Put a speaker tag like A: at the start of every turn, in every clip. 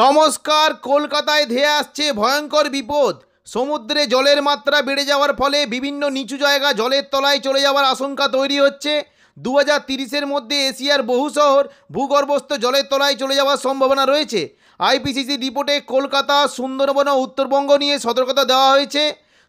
A: নমস্কার কলকাতায় ধেয়ে আসছে ভয়ঙ্কর বিপদ সমুদ্রে জলের মাত্রা বেড়ে যাওয়ার ফলে বিভিন্ন নিচু জায়গা জলের তলায় চলে যাওয়ার আশঙ্কা তৈরি হচ্ছে দু হাজার তিরিশের মধ্যে এশিয়ার বহু শহর ভূগর্ভস্থ জলের তলায় চলে যাওয়ার সম্ভাবনা রয়েছে আইপিসিসি রিপোর্টে কলকাতা সুন্দরবন ও উত্তরবঙ্গ নিয়ে সতর্কতা দেওয়া হয়েছে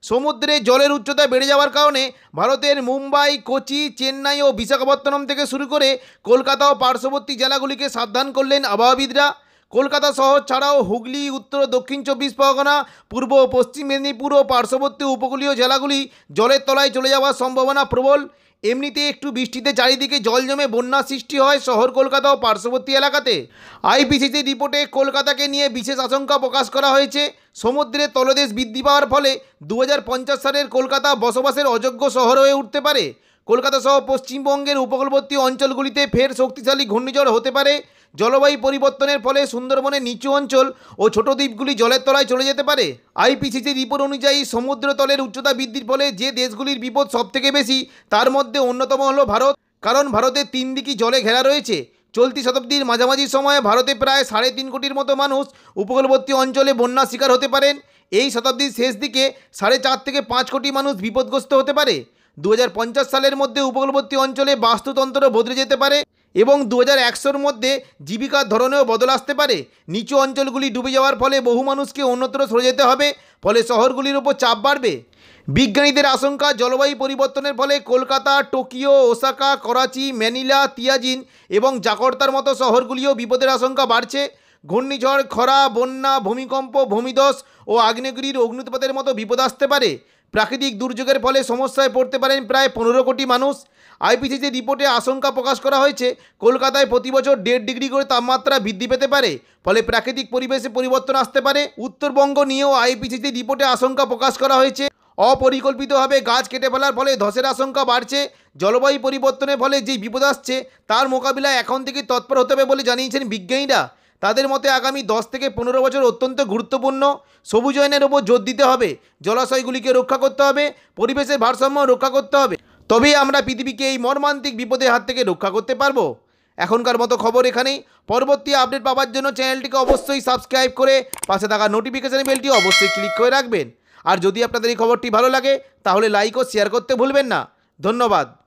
A: সমুদ্রে জলের উচ্চতা বেড়ে যাওয়ার কারণে ভারতের মুম্বাই কোচি চেন্নাই ও বিশাখাপত্তনম থেকে শুরু করে কলকাতা ও পার্শ্ববর্তী জেলাগুলিকে সাবধান করলেন আবহাওয়াবিদরা কলকাতা শহর ছাড়াও হুগলি উত্তর দক্ষিণ চব্বিশ পরগনা পূর্ব ও পশ্চিম মেদিনীপুর ও পার্শ্ববর্তী উপকূলীয় জেলাগুলি জলের তলায় চলে যাওয়ার সম্ভাবনা প্রবল এমনিতে একটু বৃষ্টিতে চারিদিকে জল জমে বন্যা সৃষ্টি হয় শহর কলকাতা ও পার্শ্ববর্তী এলাকাতে আইপিসিসি রিপোর্টে কলকাতাকে নিয়ে বিশেষ আশঙ্কা প্রকাশ করা হয়েছে সমুদ্রে তলদেশ বৃদ্ধি পাওয়ার ফলে দু সালের কলকাতা বসবাসের অযোগ্য শহর হয়ে উঠতে পারে কলকাতা সহ পশ্চিমবঙ্গের উপকূলবর্তী অঞ্চলগুলিতে ফের শক্তিশালী ঘূর্ণিঝড় হতে পারে জলবায়ু পরিবর্তনের ফলে সুন্দরবনের নিচু অঞ্চল ও ছোট দ্বীপগুলি জলের তলায় চলে যেতে পারে আইপিসিসির রিপোর্ট অনুযায়ী সমুদ্রতলের উচ্চতা বৃদ্ধির ফলে যে দেশগুলির বিপদ সবথেকে বেশি তার মধ্যে অন্যতম হল ভারত কারণ ভারতের তিন দিকই জলে ঘেরা রয়েছে চলতি শতাব্দীর মাঝামাঝি সময়ে ভারতে প্রায় সাড়ে তিন কোটির মতো মানুষ উপকূলবর্তী অঞ্চলে বন্যার শিকার হতে পারেন এই শতাব্দীর শেষ দিকে সাড়ে চার থেকে পাঁচ কোটি মানুষ বিপদগ্রস্ত হতে পারে দু সালের মধ্যে উপকূলবর্তী অঞ্চলে বাস্তুতন্ত্র বদলে যেতে পারে এবং দু হাজার মধ্যে জীবিকার ধরনেও বদল আসতে পারে নিচু অঞ্চলগুলি ডুবে যাওয়ার ফলে বহু মানুষকে অন্যত্র সরে যেতে হবে ফলে শহরগুলির ওপর চাপ বাড়বে বিজ্ঞানীদের আশঙ্কা জলবায়ু পরিবর্তনের ফলে Kolkata Tokyo Osaka Karachi Manila Tianjin এবং জাকর্তার মতো শহরগুলিও বিপদের আশঙ্কা বাড়ছে ঘূর্ণিঝড় খরা বন্যা ভূমিকম্প ভূমিধস ও আগ্নেয়গিরির অগ্নুৎপাতের মতো বিপদ আসতে পারে প্রাকৃতিক দুর্যোগের ফলে সমস্যায় পড়তে পারেন প্রায় পনেরো কোটি মানুষ আইপিসিসি রিপোর্টে আশঙ্কা প্রকাশ করা হয়েছে কলকাতায় প্রতি বছর দেড় ডিগ্রি করে তাপমাত্রা বৃদ্ধি পেতে পারে ফলে প্রাকৃতিক পরিবেশে পরিবর্তন আসতে পারে উত্তরবঙ্গ নিয়েও আইপিসিসি রিপোর্টে আশঙ্কা প্রকাশ করা হয়েছে অপরিকল্পিতভাবে গাছ কেটে ফেলার ফলে ধসের আশঙ্কা বাড়ছে জলবায়ু পরিবর্তনের ফলে যে বিপদ আসছে তার মোকাবিলায় এখন থেকে তৎপর হতে হবে বলে জানিয়েছেন বিজ্ঞানীরা তাদের মতে আগামী দশ থেকে পনেরো বছর অত্যন্ত গুরুত্বপূর্ণ সবুজয়নের ওপর জোর দিতে হবে জলাশয়গুলিকে রক্ষা করতে হবে পরিবেশের ভারসাম্য রক্ষা করতে হবে তবেই আমরা পৃথিবীকে এই মর্মান্তিক বিপদের হাত থেকে রক্ষা করতে পারবো এখনকার মতো খবর এখানেই পরবর্তী আপডেট পাওয়ার জন্য চ্যানেলটিকে অবশ্যই সাবস্ক্রাইব করে পাশে থাকা নোটিফিকেশান বেলটি অবশ্যই ক্লিক করে রাখবেন আর যদি আপনাদের এই খবরটি ভালো লাগে তাহলে লাইক ও শেয়ার করতে ভুলবেন না ধন্যবাদ